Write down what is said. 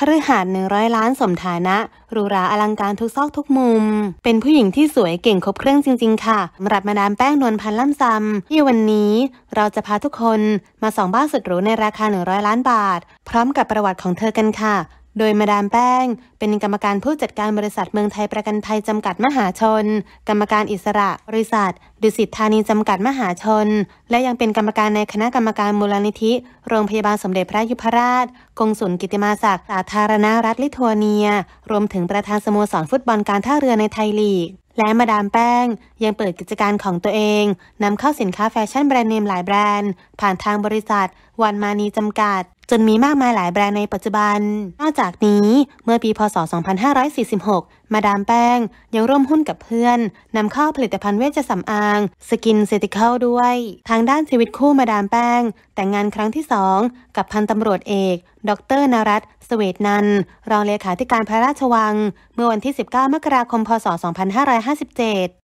คฤหาสน์หนึ่งร้อยล้านสมฐานะหรูหราอลังการทุกซอกทุกมุม เป็นผู้หญิงที่สวยเก่งครบเครื่องจริง ๆ ค่ะมำรับมาดามแป้งนวลพันล่ำซำที่วันนี้เราจะพาทุกคนมาส่องบ้านสุดหรูในราคาหนึ่งร้อยล้านบาท พร้อมกับประวัติของเธอกันค่ะโดยมาดามแป้ง เป็นกรรมการผู้จัดการบริษัทเมืองไทยประกันไทยจำกัดมหาชน กรรมการอิสระบริษัทดุสิตธานีจำกัดมหาชน และยังเป็นกรรมการในคณะกรรมการมูลนิธิ โรงพยาบาลสมเด็จพระยุพราช กงสุลกิติมาศักดิ์สาธารณรัฐลิทัวเนีย รวมถึงประธานสโมสรฟุตบอลการท่าเรือในไทยลีกและมาดามแป้ง ยังเปิดกิจการของตัวเองนำเข้าสินค้าแฟชั่นแบรนด์เนมหลายแบรนด์ผ่านทางบริษัท วันมานีจำกัดจนมีมากมายหลายแบรนด์ในปัจจุบัน นอกจากนี้เมื่อปี พศ 2546 มาดามแป้ง ยังร่วมหุ้นกับเพื่อนนำเข้าผลิตภัณฑ์เวชสำอาง สกินเซติคอลด้วย ทางด้านชีวิตคู่มาดามแป้ง แต่งงานครั้งที่สองกับพันตำรวจเอกดรนรัตสเวตนันรองเลขาธิการพระราชวัง เมื่อวันที่ 19มกราคมพศ 2557